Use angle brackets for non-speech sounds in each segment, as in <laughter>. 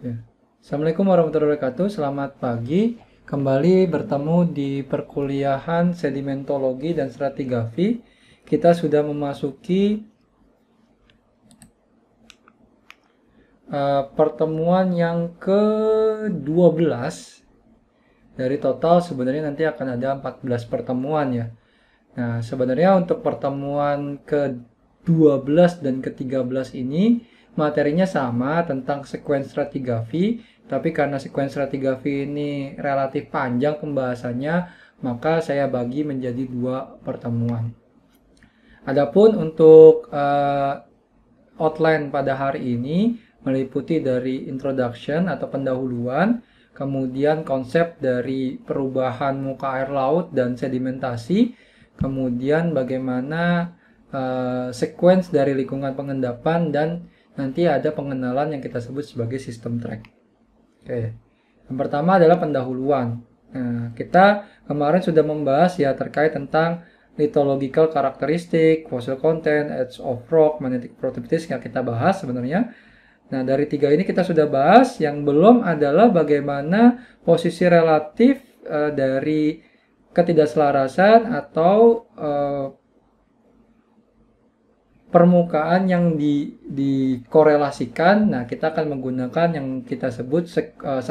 Ya. Assalamualaikum warahmatullahi wabarakatuh. Selamat pagi. Kembali bertemu di perkuliahan sedimentologi dan stratigrafi. Kita sudah memasuki uh, pertemuan yang ke-12 dari total sebenarnya nanti akan ada 14 pertemuan ya. Nah, sebenarnya untuk pertemuan ke-12 dan ke-13 ini materinya sama tentang sequence stratigrafi, tapi karena sequence stratigrafi ini relatif panjang pembahasannya, maka saya bagi menjadi dua pertemuan. Adapun untuk uh, outline pada hari ini meliputi dari introduction atau pendahuluan, kemudian konsep dari perubahan muka air laut dan sedimentasi, kemudian bagaimana uh, eh, sequence dari lingkungan pengendapan dan nanti ada pengenalan yang kita sebut sebagai sistem track. Oke. Yang pertama adalah pendahuluan. Nah, kita kemarin sudah membahas ya terkait tentang lithological karakteristik, fossil content, edge of rock, magnetic properties yang kita bahas sebenarnya. Nah, dari tiga ini kita sudah bahas, yang belum adalah bagaimana posisi relatif uh, dari ketidakselarasan atau uh, permukaan yang di, dikorelasikan, nah kita akan menggunakan yang kita sebut sek, eh,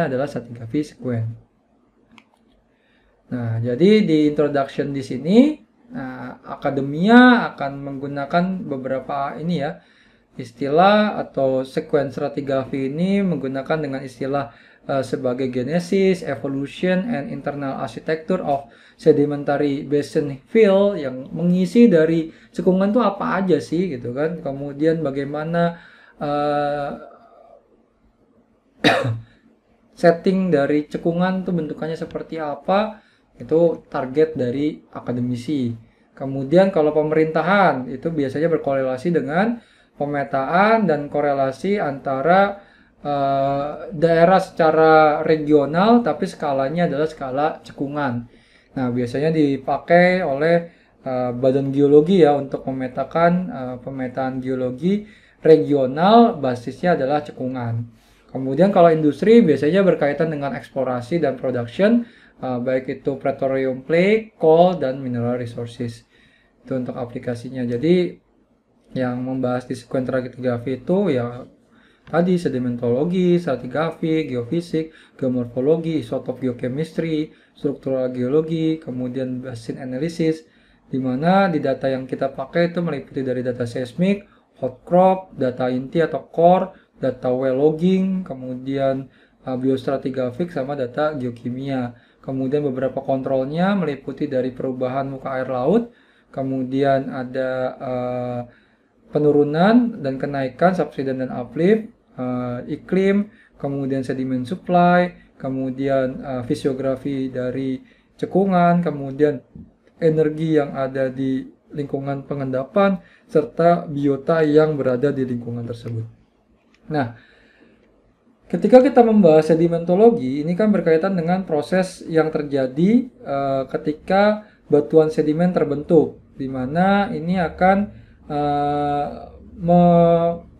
adalah sertigrafi sekuen. Nah, jadi di introduction di sini, nah, akademia akan menggunakan beberapa ini ya, istilah atau sekuen stratigrafi ini menggunakan dengan istilah Uh, sebagai genesis, evolution, and internal architecture of sedimentary basin fill yang mengisi dari cekungan itu apa aja sih gitu kan. Kemudian bagaimana uh, <coughs> setting dari cekungan itu bentukannya seperti apa itu target dari akademisi. Kemudian kalau pemerintahan itu biasanya berkorelasi dengan pemetaan dan korelasi antara uh, daerah secara regional tapi skalanya adalah skala cekungan. Nah, biasanya dipakai oleh uh, Badan Geologi ya untuk memetakan uh, pemetaan geologi regional basisnya adalah cekungan. Kemudian kalau industri biasanya berkaitan dengan eksplorasi dan production uh, baik itu petroleum play, coal dan mineral resources. Itu untuk aplikasinya. Jadi yang membahas di sekuen itu ya Tadi sedimentologi, stratigrafi, geofisik, geomorfologi, isotop geochemistry, struktural geologi, kemudian basin analysis, di mana di data yang kita pakai itu meliputi dari data seismik, hot crop, data inti atau core, data well logging, kemudian uh, biostratigrafik sama data geokimia. Kemudian beberapa kontrolnya meliputi dari perubahan muka air laut, kemudian ada uh, penurunan dan kenaikan subsiden dan uplift, uh, iklim, kemudian sedimen supply, kemudian uh, fisiografi dari cekungan, kemudian energi yang ada di lingkungan pengendapan, serta biota yang berada di lingkungan tersebut. Nah, Ketika kita membahas sedimentologi, ini kan berkaitan dengan proses yang terjadi uh, ketika batuan sedimen terbentuk, di mana ini akan uh,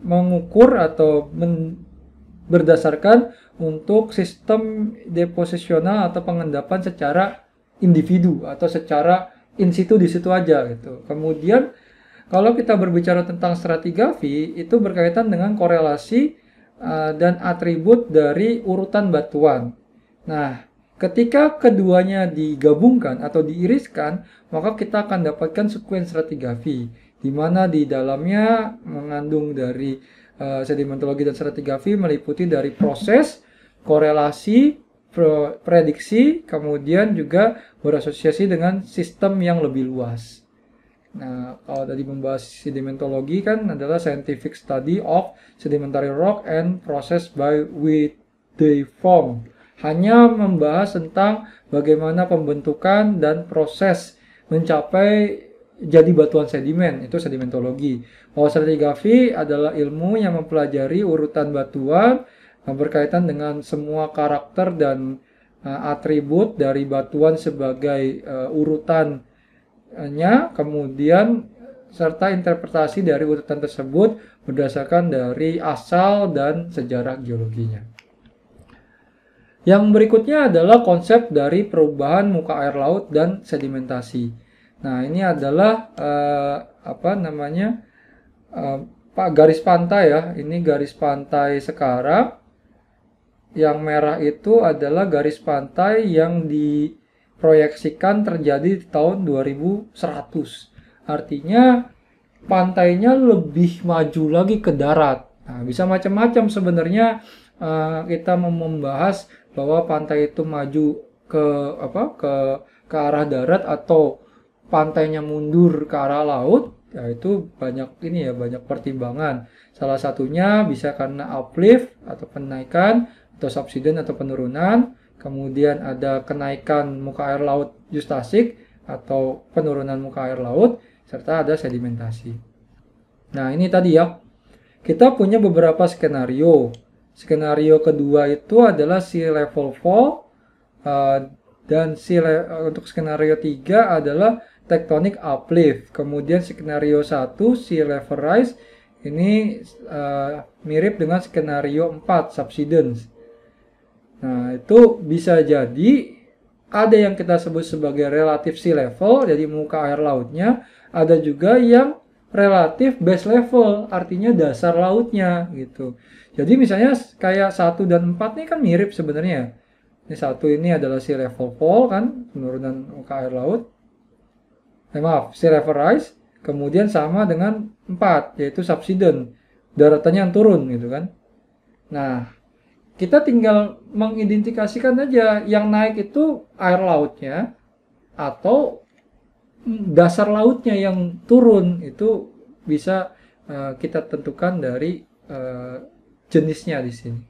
mengukur atau men, berdasarkan untuk sistem deposisional atau pengendapan secara individu atau secara in situ di situ aja gitu. Kemudian kalau kita berbicara tentang stratigrafi itu berkaitan dengan korelasi uh, dan atribut dari urutan batuan. Nah, ketika keduanya digabungkan atau diiriskan, maka kita akan dapatkan sekuen stratigrafi di mana di dalamnya mengandung dari uh, sedimentologi dan stratigrafi meliputi dari proses, korelasi, pro, prediksi, kemudian juga berasosiasi dengan sistem yang lebih luas. Nah, kalau tadi membahas sedimentologi kan adalah scientific study of sedimentary rock and process by which they form. Hanya membahas tentang bagaimana pembentukan dan proses mencapai jadi batuan sedimen itu sedimentologi. Bahwa stratigrafi adalah ilmu yang mempelajari urutan batuan yang berkaitan dengan semua karakter dan uh, atribut dari batuan sebagai uh, urutannya, kemudian serta interpretasi dari urutan tersebut berdasarkan dari asal dan sejarah geologinya. Yang berikutnya adalah konsep dari perubahan muka air laut dan sedimentasi. Nah, ini adalah uh, apa namanya? Uh, garis pantai ya. Ini garis pantai sekarang. Yang merah itu adalah garis pantai yang diproyeksikan terjadi di tahun 2100. Artinya pantainya lebih maju lagi ke darat. Nah, bisa macam-macam sebenarnya uh, kita membahas bahwa pantai itu maju ke apa ke ke arah darat atau pantainya mundur ke arah laut, ya itu banyak ini ya banyak pertimbangan. Salah satunya bisa karena uplift atau penaikan atau subsiden atau penurunan, kemudian ada kenaikan muka air laut justasik atau penurunan muka air laut serta ada sedimentasi. Nah, ini tadi ya. Kita punya beberapa skenario. Skenario kedua itu adalah si level fall uh, eh, dan si untuk skenario tiga adalah tectonic uplift. Kemudian skenario 1 sea level rise ini uh, mirip dengan skenario 4 subsidence. Nah, itu bisa jadi ada yang kita sebut sebagai relatif sea level, jadi muka air lautnya, ada juga yang relatif base level, artinya dasar lautnya gitu. Jadi misalnya kayak 1 dan 4 ini kan mirip sebenarnya. Ini satu ini adalah sea level fall kan, penurunan muka air laut eh, maaf, sea level rise, kemudian sama dengan 4, yaitu subsiden daratannya yang turun gitu kan. Nah, kita tinggal mengidentifikasikan aja yang naik itu air lautnya atau dasar lautnya yang turun itu bisa uh, kita tentukan dari uh, jenisnya di sini.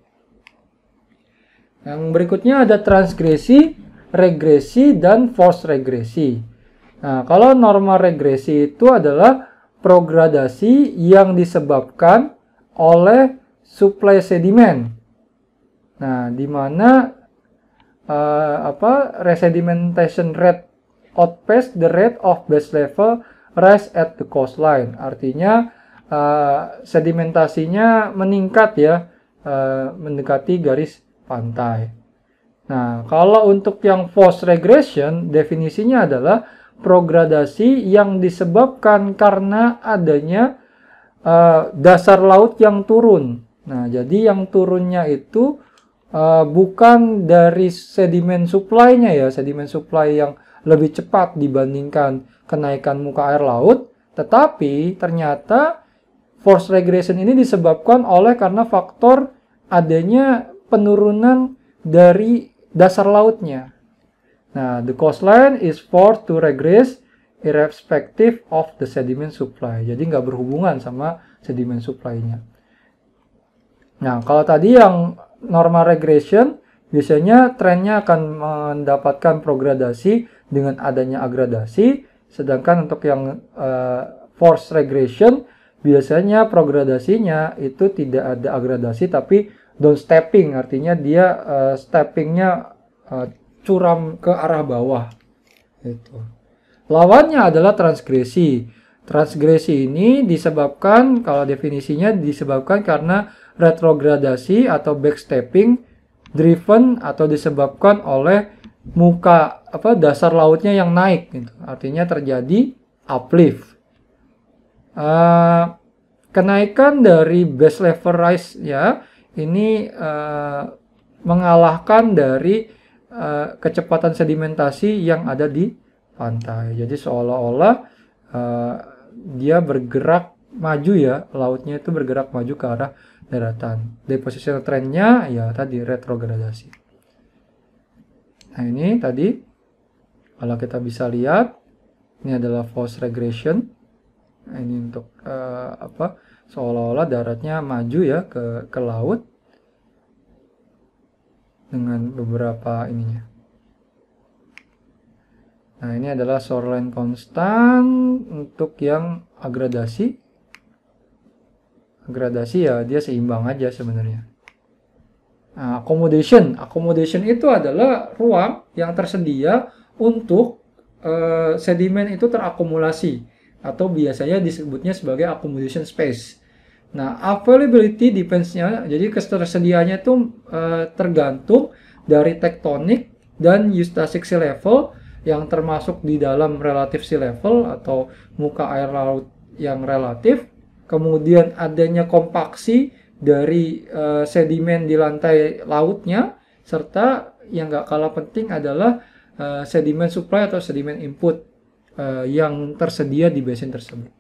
Yang berikutnya ada transgresi, regresi, dan force regresi. Nah, kalau normal regresi itu adalah progradasi yang disebabkan oleh suplai sedimen. Nah, di mana uh, apa resedimentation rate outpace the rate of base level rise at the coastline. Artinya uh, sedimentasinya meningkat ya uh, mendekati garis pantai. Nah, kalau untuk yang force regression definisinya adalah progradasi yang disebabkan karena adanya uh, dasar laut yang turun. Nah, jadi yang turunnya itu uh, bukan dari sedimen supply ya, sedimen supply yang lebih cepat dibandingkan kenaikan muka air laut, tetapi ternyata force regression ini disebabkan oleh karena faktor adanya penurunan dari dasar lautnya. Nah, the coastline is forced to regress irrespective of the sediment supply. Jadi nggak berhubungan sama sediment supply-nya. Nah, kalau tadi yang normal regression, biasanya trennya akan mendapatkan progradasi dengan adanya agradasi, sedangkan untuk yang uh, forced regression, biasanya progradasinya itu tidak ada agradasi, tapi downstepping, artinya dia uh, steppingnya uh, curam ke arah bawah. Itu. Lawannya adalah transgresi. Transgresi ini disebabkan kalau definisinya disebabkan karena retrogradasi atau backstepping driven atau disebabkan oleh muka apa dasar lautnya yang naik gitu. Artinya terjadi uplift. Uh, kenaikan dari base level rise ya ini uh, mengalahkan dari Eh, kecepatan sedimentasi yang ada di pantai. Jadi seolah-olah uh, dia bergerak maju ya, lautnya itu bergerak maju ke arah daratan. Depositional trennya ya tadi retrogradasi. Nah ini tadi kalau kita bisa lihat ini adalah force regression. Nah, ini untuk uh, apa? Seolah-olah daratnya maju ya ke ke laut dengan beberapa ininya. Nah, ini adalah shoreline konstan untuk yang agradasi. Agradasi ya, dia seimbang aja sebenarnya. Nah, accommodation. Accommodation itu adalah ruang yang tersedia untuk eh, sedimen itu terakumulasi. Atau biasanya disebutnya sebagai accommodation space. Nah, availability depends-nya, jadi ketersediaannya itu uh, eh, tergantung dari tektonik dan eustachic sea level yang termasuk di dalam relatif sea level atau muka air laut yang relatif. Kemudian adanya kompaksi dari uh, sedimen di lantai lautnya serta yang nggak kalah penting adalah uh, sedimen supply atau sedimen input uh, yang tersedia di basin tersebut.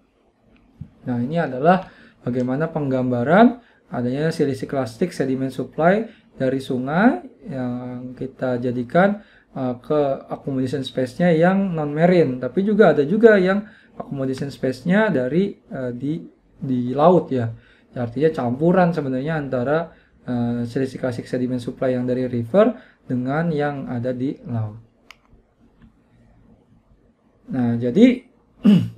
Nah, ini adalah bagaimana penggambaran adanya silisi klastik sedimen supply dari sungai yang kita jadikan uh, ke accommodation space-nya yang non marine tapi juga ada juga yang accommodation space-nya dari uh, di di laut ya artinya campuran sebenarnya antara uh, eh, selisih klasik sedimen supply yang dari river dengan yang ada di laut nah jadi <clears throat>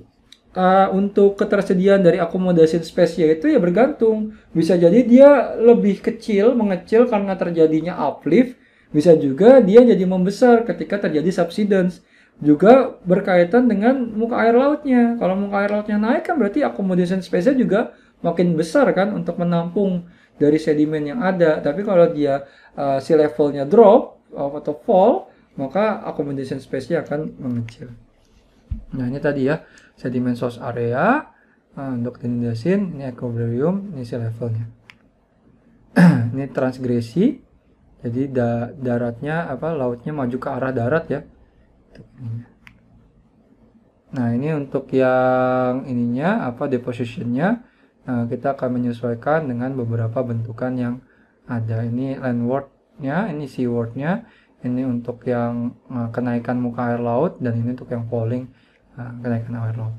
uh, untuk ketersediaan dari accommodation space itu ya bergantung. Bisa jadi dia lebih kecil, mengecil karena terjadinya uplift, bisa juga dia jadi membesar ketika terjadi subsidence. Juga berkaitan dengan muka air lautnya. Kalau muka air lautnya naik kan berarti accommodation space juga makin besar kan untuk menampung dari sedimen yang ada. Tapi kalau dia uh, si levelnya drop atau fall, maka accommodation space-nya akan mengecil. Nah, ini tadi ya sedimen source area. Nah, untuk dendasin, ini equilibrium, ini sea levelnya. <clears throat> ini transgresi, jadi da daratnya apa lautnya maju ke arah darat ya. Nah ini untuk yang ininya apa depositionnya, nah, kita akan menyesuaikan dengan beberapa bentukan yang ada. Ini landwardnya, ini seawardnya, ini untuk yang eh, kenaikan muka air laut dan ini untuk yang falling Nah, kenaikan airlog.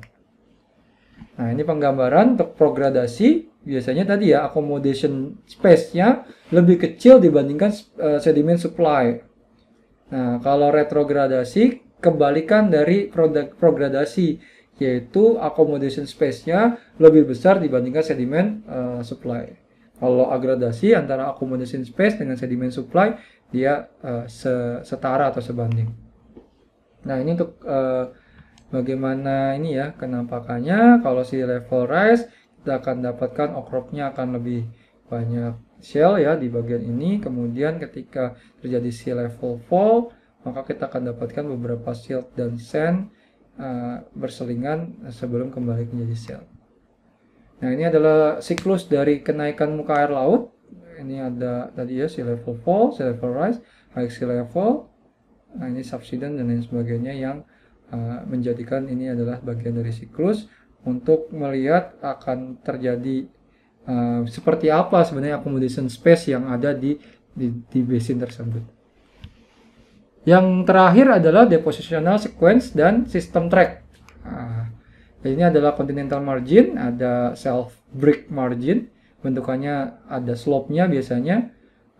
Nah, ini penggambaran untuk progradasi biasanya tadi ya accommodation space-nya lebih kecil dibandingkan uh, eh, sedimen supply. Nah, kalau retrogradasi kebalikan dari progradasi yaitu accommodation space-nya lebih besar dibandingkan sedimen uh, eh, supply. Kalau agradasi antara accommodation space dengan sedimen supply dia uh, setara atau sebanding. Nah, ini untuk uh, bagaimana ini ya kenampakannya kalau si level rise kita akan dapatkan okropnya akan lebih banyak shell ya di bagian ini kemudian ketika terjadi si level fall maka kita akan dapatkan beberapa shield dan sand uh, berselingan sebelum kembali menjadi shell nah ini adalah siklus dari kenaikan muka air laut ini ada tadi ya si level fall, si level rise, high sea level nah ini subsidence dan lain sebagainya yang Eh, menjadikan ini adalah bagian dari siklus untuk melihat akan terjadi uh, seperti apa sebenarnya accommodation space yang ada di di, di basin tersebut. Yang terakhir adalah depositional sequence dan system track. Uh, ini adalah continental margin, ada self break margin, bentukannya ada slope-nya biasanya,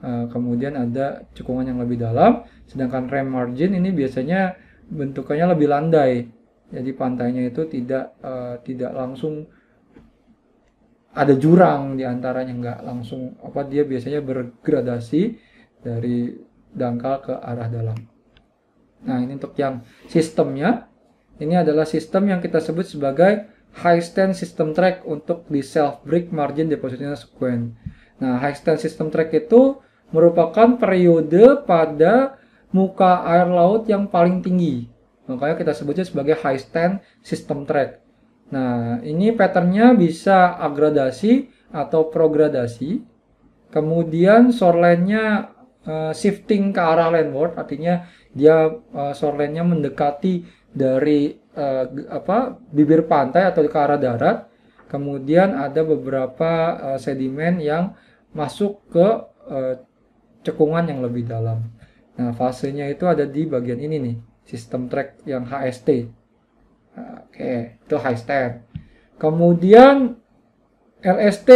uh, kemudian ada cekungan yang lebih dalam, sedangkan rem margin ini biasanya bentukannya lebih landai. Jadi pantainya itu tidak uh, tidak langsung ada jurang di antaranya nggak langsung apa dia biasanya bergradasi dari dangkal ke arah dalam. Nah, ini untuk yang sistemnya. Ini adalah sistem yang kita sebut sebagai high stand system track untuk di self break margin depositnya sequence. Nah, high stand system track itu merupakan periode pada muka air laut yang paling tinggi. Makanya kita sebutnya sebagai high stand system track. Nah, ini patternnya bisa agradasi atau progradasi. Kemudian shoreline-nya uh, shifting ke arah landward, artinya dia uh, shoreline-nya mendekati dari uh, apa bibir pantai atau ke arah darat. Kemudian ada beberapa uh, sedimen yang masuk ke uh, cekungan yang lebih dalam. Nah, fasenya itu ada di bagian ini nih, sistem track yang HST. Nah, oke, itu high stand. Kemudian LST.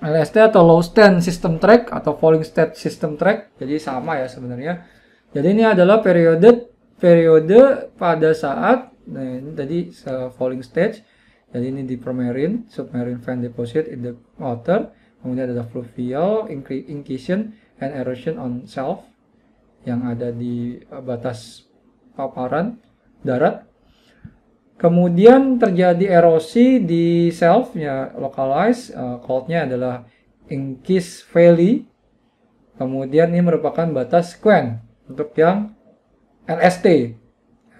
LST atau low stand system track atau falling state system track. Jadi sama ya sebenarnya. Jadi ini adalah periode periode pada saat nah ini tadi falling stage. Jadi ini di submarine fan deposit in the water. Kemudian ada fluvial incision and erosion on self yang ada di eh, batas paparan darat. Kemudian terjadi erosi di selfnya localized, uh, adalah Inkis Valley. Kemudian ini merupakan batas Quen untuk yang LST.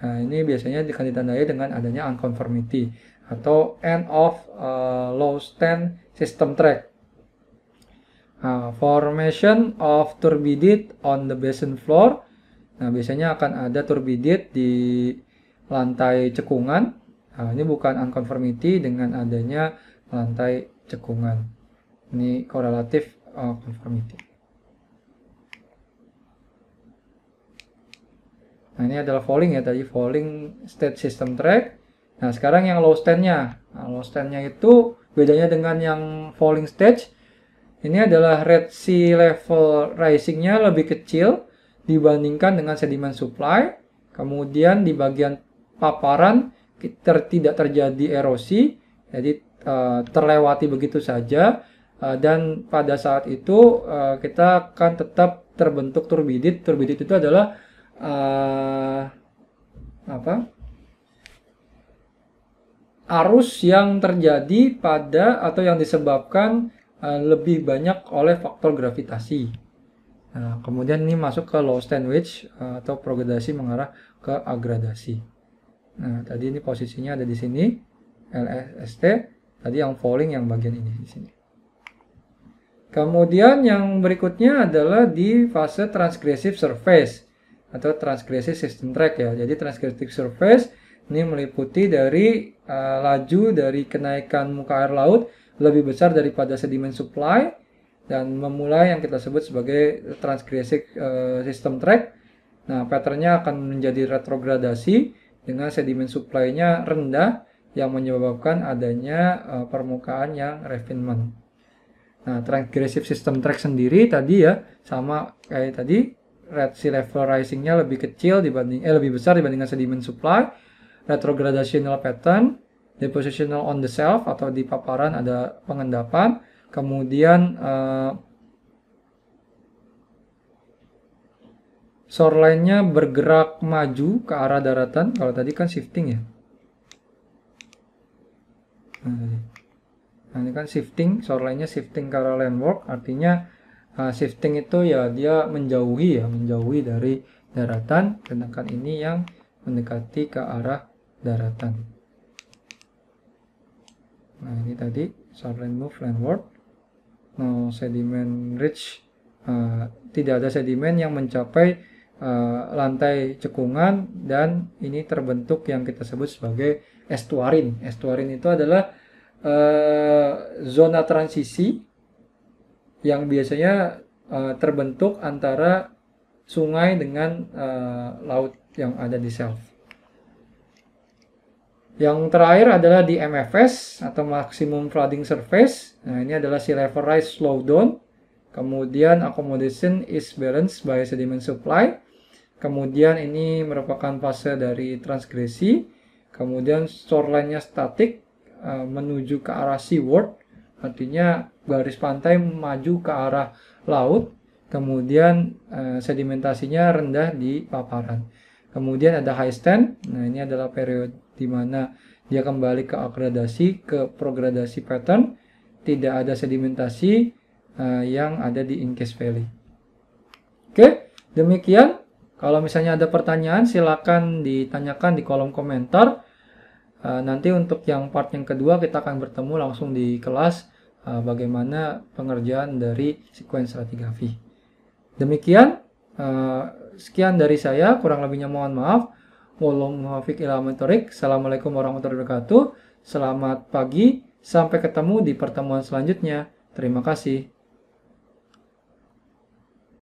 Nah, ini biasanya akan ditandai dengan adanya unconformity atau end of uh, eh, low stand system track. Nah, formation of turbidite on the basin floor. Nah, biasanya akan ada turbidite di lantai cekungan. Nah, ini bukan unconformity dengan adanya lantai cekungan. Ini korelatif unconformity. Ah, nah, ini adalah falling ya tadi, falling state system track. Nah, sekarang yang low stand-nya. Nah, low stand-nya itu bedanya dengan yang falling stage. Ini adalah Red Sea level risingnya lebih kecil dibandingkan dengan sediment supply. Kemudian di bagian paparan ter tidak terjadi erosi, jadi uh, terlewati begitu saja. Uh, dan pada saat itu uh, kita akan tetap terbentuk turbidit. Turbidit itu adalah uh, apa? arus yang terjadi pada atau yang disebabkan Eh, lebih banyak oleh faktor gravitasi. Nah, kemudian ini masuk ke low stand uh, eh, atau progredasi mengarah ke agradasi. Nah, tadi ini posisinya ada di sini LST, tadi yang falling yang bagian ini di sini. Kemudian yang berikutnya adalah di fase transgressive surface atau transgressive system track ya. Jadi transgressive surface ini meliputi dari uh, laju dari kenaikan muka air laut lebih besar daripada sedimen supply dan memulai yang kita sebut sebagai transgressive uh, system track. Nah, patternnya akan menjadi retrogradasi dengan sedimen supply-nya rendah yang menyebabkan adanya uh, permukaan yang refinement. Nah, transgressive system track sendiri tadi ya sama kayak tadi red sea level rising-nya lebih kecil dibanding eh lebih besar dibandingkan sedimen supply retrogradational pattern depositional on the shelf atau di paparan ada pengendapan, kemudian uh, shoreline-nya bergerak maju ke arah daratan, kalau tadi kan shifting ya. Nah, ini kan shifting, shoreline-nya shifting ke arah landwalk. artinya uh, shifting itu ya dia menjauhi ya, menjauhi dari daratan, sedangkan ini yang mendekati ke arah daratan nah ini tadi sovereign move landward no sediment ridge uh, tidak ada sedimen yang mencapai uh, lantai cekungan dan ini terbentuk yang kita sebut sebagai estuarin estuarin itu adalah uh, zona transisi yang biasanya uh, terbentuk antara sungai dengan uh, laut yang ada di self yang terakhir adalah di MFS atau Maximum Flooding Surface. Nah, ini adalah sea level rise slowdown. Kemudian accommodation is balanced by sediment supply. Kemudian ini merupakan fase dari transgresi. Kemudian shoreline-nya statik uh, eh, menuju ke arah seaward. Artinya garis pantai maju ke arah laut. Kemudian uh, sedimentasinya rendah di paparan. Kemudian ada high stand. Nah, ini adalah periode di mana dia kembali ke akredasi, ke progradasi pattern tidak ada sedimentasi uh, yang ada di Incase Valley. Oke, demikian. Kalau misalnya ada pertanyaan, silakan ditanyakan di kolom komentar. Uh, nanti untuk yang part yang kedua kita akan bertemu langsung di kelas uh, bagaimana pengerjaan dari sequence stratigraphy. Demikian, uh, sekian dari saya. Kurang lebihnya mohon maaf. Wallahu muwafiq Assalamualaikum warahmatullahi wabarakatuh. Selamat pagi. Sampai ketemu di pertemuan selanjutnya. Terima kasih.